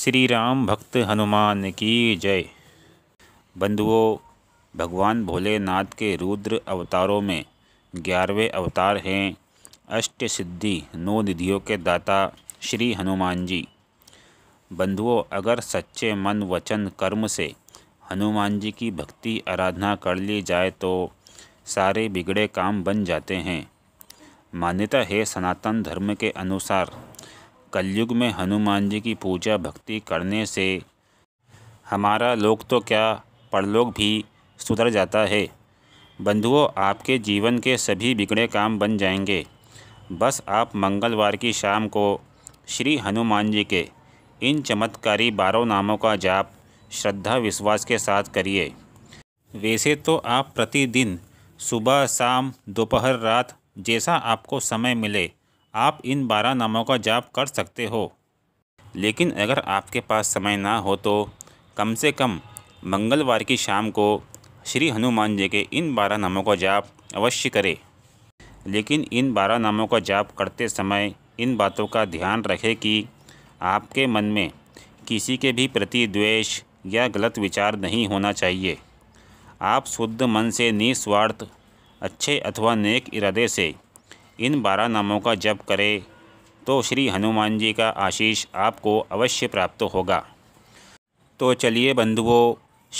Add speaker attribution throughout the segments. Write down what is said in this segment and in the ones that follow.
Speaker 1: श्री राम भक्त हनुमान की जय बंधुओं भगवान भोलेनाथ के रुद्र अवतारों में ग्यारहवें अवतार हैं अष्ट सिद्धि नौ निधियों के दाता श्री हनुमान जी बंधुओं अगर सच्चे मन वचन कर्म से हनुमान जी की भक्ति आराधना कर ली जाए तो सारे बिगड़े काम बन जाते हैं मान्यता है सनातन धर्म के अनुसार कलयुग में हनुमान जी की पूजा भक्ति करने से हमारा लोक तो क्या परलोक भी सुधर जाता है बंधुओं आपके जीवन के सभी बिगड़े काम बन जाएंगे बस आप मंगलवार की शाम को श्री हनुमान जी के इन चमत्कारी बारह नामों का जाप श्रद्धा विश्वास के साथ करिए वैसे तो आप प्रतिदिन सुबह शाम दोपहर रात जैसा आपको समय मिले आप इन बारह नामों का जाप कर सकते हो लेकिन अगर आपके पास समय ना हो तो कम से कम मंगलवार की शाम को श्री हनुमान जी के इन बारह नामों का जाप अवश्य करें लेकिन इन बारह नामों का जाप करते समय इन बातों का ध्यान रखें कि आपके मन में किसी के भी प्रति द्वेष या गलत विचार नहीं होना चाहिए आप शुद्ध मन से निस्वार्थ अच्छे अथवा नेक इरादे से इन बारह नामों का जप करें तो श्री हनुमान जी का आशीष आपको अवश्य प्राप्त होगा तो चलिए बंधुओं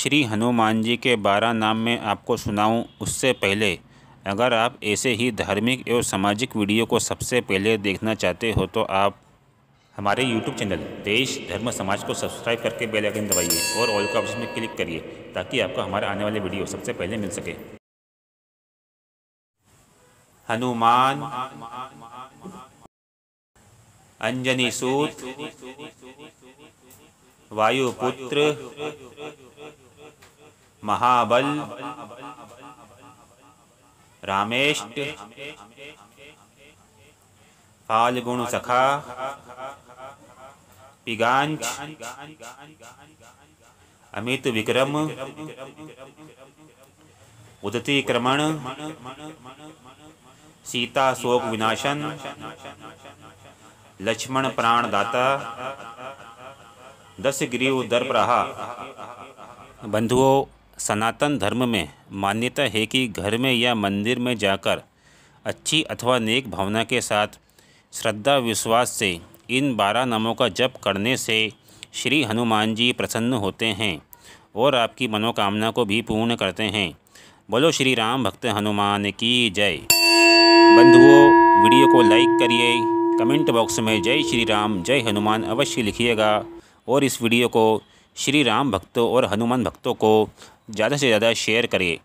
Speaker 1: श्री हनुमान जी के बारह नाम में आपको सुनाऊं उससे पहले अगर आप ऐसे ही धार्मिक एवं सामाजिक वीडियो को सबसे पहले देखना चाहते हो तो आप हमारे YouTube चैनल देश धर्म समाज को सब्सक्राइब करके बेल आइकन दबाइए और ऑल का ऑप्शन में क्लिक करिए ताकि आपको हमारे आने वाले वीडियो सबसे पहले मिल सके हनुमान अंजनी सूत वायुपुत्र महाबल रामेष्ट फालगुण सखा पिगांच अमित विक्रम उदति क्रमण सीता शोक विनाशन लक्ष्मण प्राण दाता
Speaker 2: दस ग्रीव दर्प रहा
Speaker 1: बंधुओं सनातन धर्म में मान्यता है कि घर में या मंदिर में जाकर अच्छी अथवा नेक भावना के साथ श्रद्धा विश्वास से इन बारह नामों का जप करने से श्री हनुमान जी प्रसन्न होते हैं और आपकी मनोकामना को भी पूर्ण करते हैं बोलो श्री राम भक्त हनुमान की जय बंधुओं वीडियो को लाइक करिए कमेंट बॉक्स में जय श्री राम जय हनुमान अवश्य लिखिएगा और इस वीडियो को श्री राम भक्तों और हनुमान भक्तों को ज़्यादा से ज़्यादा शेयर करिए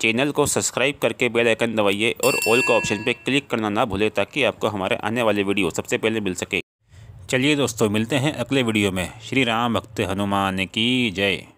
Speaker 1: चैनल को सब्सक्राइब करके बेल आइकन दबाइए और ऑल का ऑप्शन पर क्लिक करना ना भूलें ताकि आपको हमारे आने वाले वीडियो सबसे पहले मिल सके चलिए दोस्तों मिलते हैं अगले वीडियो में श्री राम भक्त हनुमान की जय